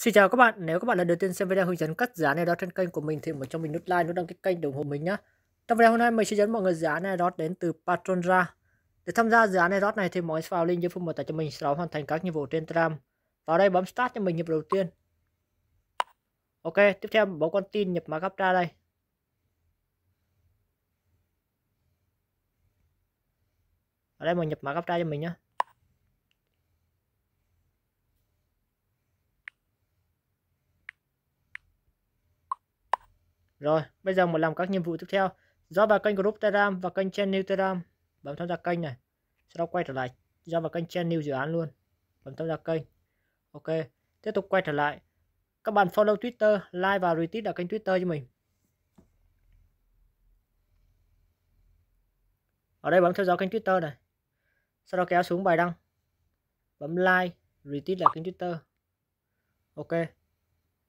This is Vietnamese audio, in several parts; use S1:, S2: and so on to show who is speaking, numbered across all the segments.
S1: Xin chào các bạn, nếu các bạn lần đầu tiên xem video hướng dẫn cắt giá này đó trên kênh của mình thì mời cho mình nút like, nút đăng ký kênh để ủng hộ mình nhé. Trong video hôm nay mình sẽ dẫn mọi người giá này đó đến từ Patron ra. Để tham gia dự án này đó này thì mọi người vào link dưới phần mô tả cho mình sau đó hoàn thành các nhiệm vụ trên Telegram. Vào đây bấm Start cho mình nhiệm vụ đầu tiên. Ok, tiếp theo bấm con tin nhập mã ra đây. Ở đây mình nhập mã ra cho mình nhé. Rồi, bây giờ mình làm các nhiệm vụ tiếp theo. Do vào kênh group Telegram và kênh channel Telegram. Bấm tham gia kênh này. Sau đó quay trở lại. Do vào kênh channel dự án luôn. Bấm tham gia kênh. Ok. Tiếp tục quay trở lại. Các bạn follow Twitter, like và retweet ở kênh Twitter cho mình. Ở đây bấm theo dõi kênh Twitter này. Sau đó kéo xuống bài đăng. Bấm like, retweet lại kênh Twitter. Ok.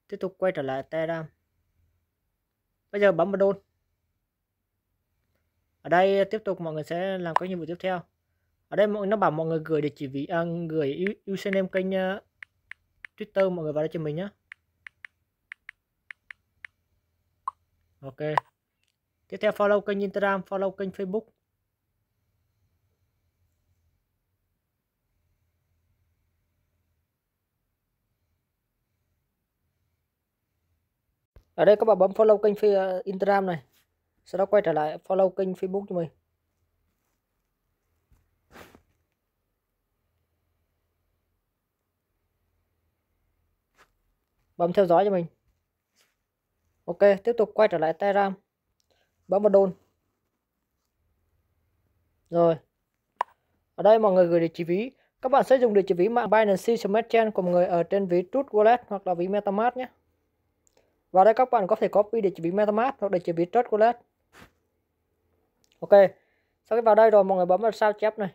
S1: Tiếp tục quay trở lại Telegram bây giờ bấm vào đôn ở đây tiếp tục mọi người sẽ làm các nhiệm vụ tiếp theo ở đây nó bảo mọi người gửi địa chỉ vì à, gửi username kênh uh, twitter mọi người vào đây cho mình nhé ok tiếp theo follow kênh instagram follow kênh facebook ở đây các bạn bấm follow kênh ờ, Instagram này sau đó quay trở lại follow kênh Facebook cho mình bấm theo dõi cho mình ok tiếp tục quay trở lại Telegram bấm vào đôn rồi ở đây mọi người gửi địa chỉ ví các bạn sẽ dùng địa chỉ ví mạng Binance Smart Chain của mọi người ở trên ví Trust Wallet hoặc là ví MetaMask nhé và đây các bạn có thể copy để chỉ ví MetaMask hoặc để chỉ ví Trust Wallet ok sau khi vào đây rồi mọi người bấm vào sao chép này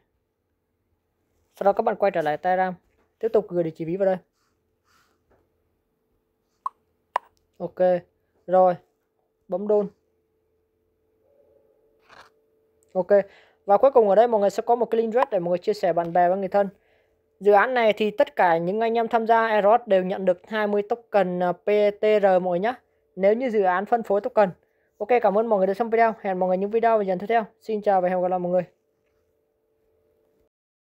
S1: sau đó các bạn quay trở lại Telegram tiếp tục gửi địa chỉ ví vào đây ok rồi bấm đôn ok và cuối cùng ở đây mọi người sẽ có một cái link rất để mọi người chia sẻ bạn bè và người thân Dự án này thì tất cả những anh em tham gia Eros đều nhận được 20 token ờ, PTR mỗi nhá. Nếu như dự án phân phối token. Ok, cảm ơn mọi người đã xem video. Hẹn mọi người những video và dần tiếp theo. Xin chào và hẹn gặp lại mọi người.